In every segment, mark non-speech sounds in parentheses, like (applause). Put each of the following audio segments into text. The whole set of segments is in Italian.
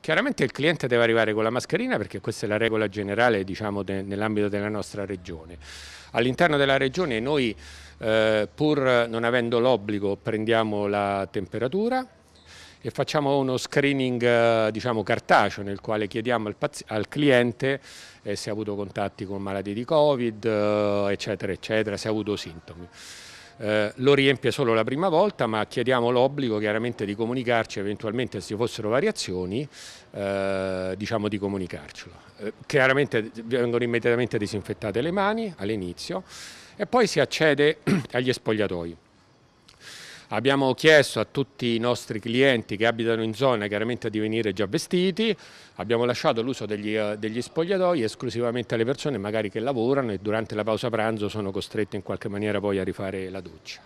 Chiaramente il cliente deve arrivare con la mascherina perché questa è la regola generale diciamo, de, nell'ambito della nostra regione. All'interno della regione noi eh, pur non avendo l'obbligo prendiamo la temperatura, e facciamo uno screening eh, diciamo, cartaceo nel quale chiediamo al, al cliente eh, se ha avuto contatti con malati di Covid, eh, eccetera, eccetera, se ha avuto sintomi. Eh, lo riempie solo la prima volta, ma chiediamo l'obbligo chiaramente di comunicarci eventualmente se ci fossero variazioni, eh, diciamo di comunicarcelo. Eh, chiaramente vengono immediatamente disinfettate le mani all'inizio e poi si accede (clears throat) agli spogliatoi. Abbiamo chiesto a tutti i nostri clienti che abitano in zona chiaramente di venire già vestiti, abbiamo lasciato l'uso degli, eh, degli spogliatoi esclusivamente alle persone magari che lavorano e durante la pausa pranzo sono costrette in qualche maniera poi a rifare la doccia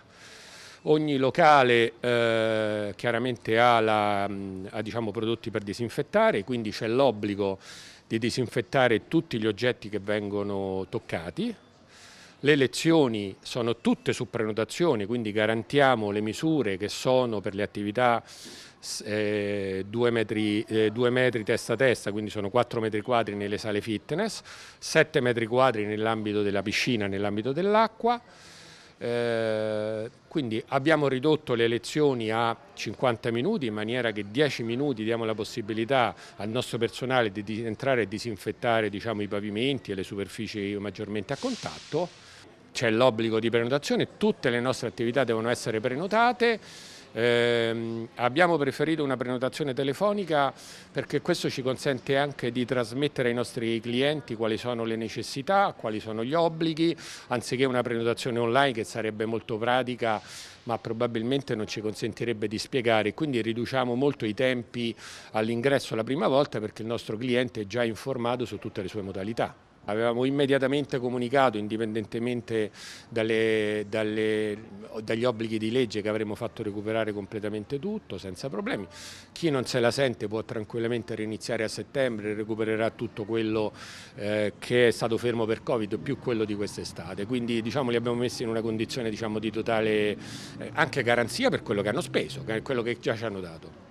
ogni locale eh, chiaramente ha, la, mm, ha diciamo, prodotti per disinfettare, quindi c'è l'obbligo di disinfettare tutti gli oggetti che vengono toccati, le lezioni sono tutte su prenotazione, quindi garantiamo le misure che sono per le attività eh, due, metri, eh, due metri, testa a testa, quindi sono 4 metri quadri nelle sale fitness, 7 metri quadri nell'ambito della piscina, nell'ambito dell'acqua. Eh, quindi abbiamo ridotto le lezioni a 50 minuti in maniera che 10 minuti diamo la possibilità al nostro personale di, di entrare e disinfettare diciamo, i pavimenti e le superfici maggiormente a contatto c'è l'obbligo di prenotazione, tutte le nostre attività devono essere prenotate. Eh, abbiamo preferito una prenotazione telefonica perché questo ci consente anche di trasmettere ai nostri clienti quali sono le necessità, quali sono gli obblighi, anziché una prenotazione online che sarebbe molto pratica ma probabilmente non ci consentirebbe di spiegare, quindi riduciamo molto i tempi all'ingresso la prima volta perché il nostro cliente è già informato su tutte le sue modalità. Avevamo immediatamente comunicato, indipendentemente dalle, dalle, dagli obblighi di legge, che avremmo fatto recuperare completamente tutto senza problemi. Chi non se la sente può tranquillamente riniziare a settembre, recupererà tutto quello eh, che è stato fermo per Covid più quello di quest'estate. Quindi diciamo, li abbiamo messi in una condizione diciamo, di totale eh, anche garanzia per quello che hanno speso, quello che già ci hanno dato.